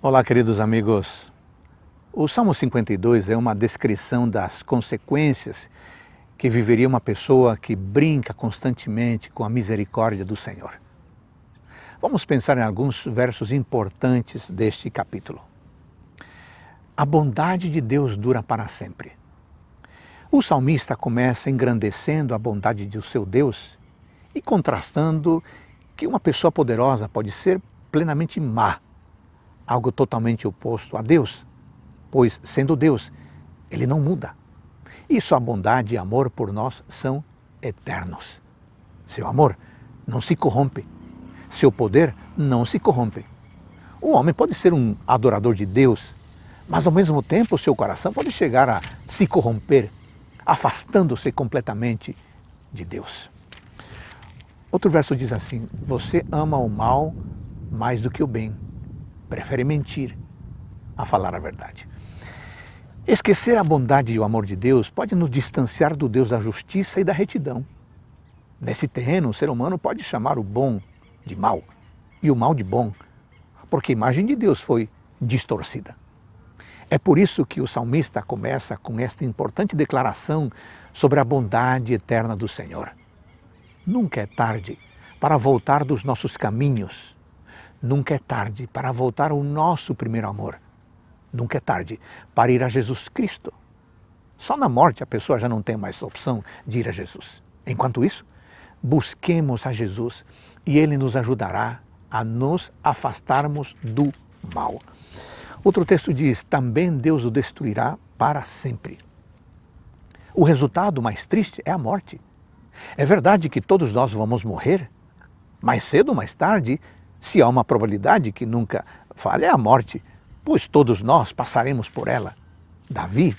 Olá, queridos amigos. O Salmo 52 é uma descrição das consequências que viveria uma pessoa que brinca constantemente com a misericórdia do Senhor. Vamos pensar em alguns versos importantes deste capítulo. A bondade de Deus dura para sempre. O salmista começa engrandecendo a bondade do de seu Deus e contrastando que uma pessoa poderosa pode ser plenamente má algo totalmente oposto a Deus, pois, sendo Deus, ele não muda. E sua bondade e amor por nós são eternos. Seu amor não se corrompe, seu poder não se corrompe. O homem pode ser um adorador de Deus, mas ao mesmo tempo o seu coração pode chegar a se corromper, afastando-se completamente de Deus. Outro verso diz assim: Você ama o mal mais do que o bem prefere mentir a falar a verdade. Esquecer a bondade e o amor de Deus pode nos distanciar do Deus da justiça e da retidão. Nesse terreno, o ser humano pode chamar o bom de mal e o mal de bom, porque a imagem de Deus foi distorcida. É por isso que o salmista começa com esta importante declaração sobre a bondade eterna do Senhor. Nunca é tarde para voltar dos nossos caminhos Nunca é tarde para voltar ao nosso primeiro amor. Nunca é tarde para ir a Jesus Cristo. Só na morte a pessoa já não tem mais opção de ir a Jesus. Enquanto isso, busquemos a Jesus e ele nos ajudará a nos afastarmos do mal. Outro texto diz: também Deus o destruirá para sempre. O resultado mais triste é a morte. É verdade que todos nós vamos morrer, mais cedo ou mais tarde, se há uma probabilidade que nunca falha, é a morte, pois todos nós passaremos por ela. Davi,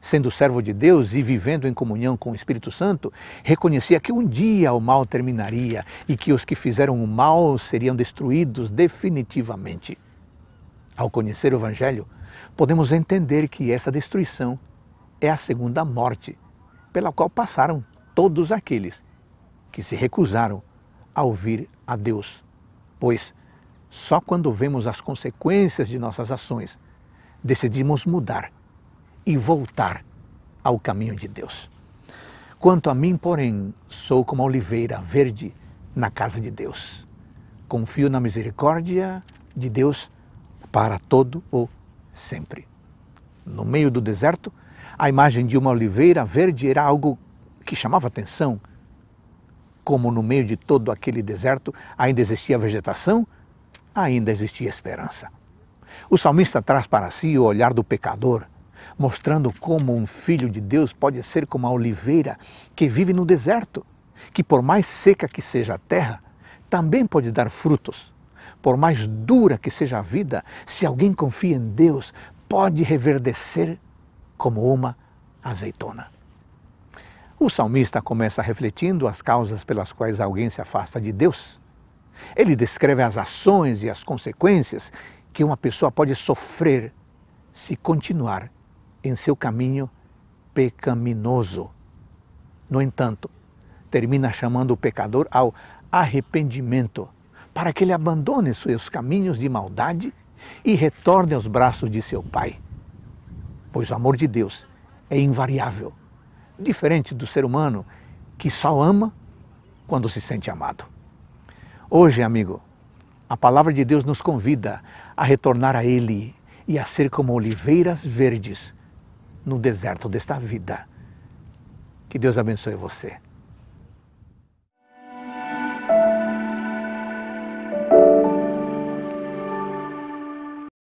sendo servo de Deus e vivendo em comunhão com o Espírito Santo, reconhecia que um dia o mal terminaria e que os que fizeram o mal seriam destruídos definitivamente. Ao conhecer o Evangelho, podemos entender que essa destruição é a segunda morte, pela qual passaram todos aqueles que se recusaram a ouvir a Deus pois só quando vemos as consequências de nossas ações decidimos mudar e voltar ao caminho de Deus. Quanto a mim, porém, sou como a oliveira verde na casa de Deus. Confio na misericórdia de Deus para todo o sempre. No meio do deserto, a imagem de uma oliveira verde era algo que chamava atenção como no meio de todo aquele deserto ainda existia vegetação, ainda existia esperança. O salmista traz para si o olhar do pecador, mostrando como um filho de Deus pode ser como a oliveira que vive no deserto, que por mais seca que seja a terra, também pode dar frutos. Por mais dura que seja a vida, se alguém confia em Deus, pode reverdecer como uma azeitona. O salmista começa refletindo as causas pelas quais alguém se afasta de Deus. Ele descreve as ações e as consequências que uma pessoa pode sofrer se continuar em seu caminho pecaminoso. No entanto, termina chamando o pecador ao arrependimento, para que ele abandone seus caminhos de maldade e retorne aos braços de seu Pai. Pois o amor de Deus é invariável diferente do ser humano que só ama quando se sente amado. Hoje, amigo, a palavra de Deus nos convida a retornar a Ele e a ser como oliveiras verdes no deserto desta vida. Que Deus abençoe você.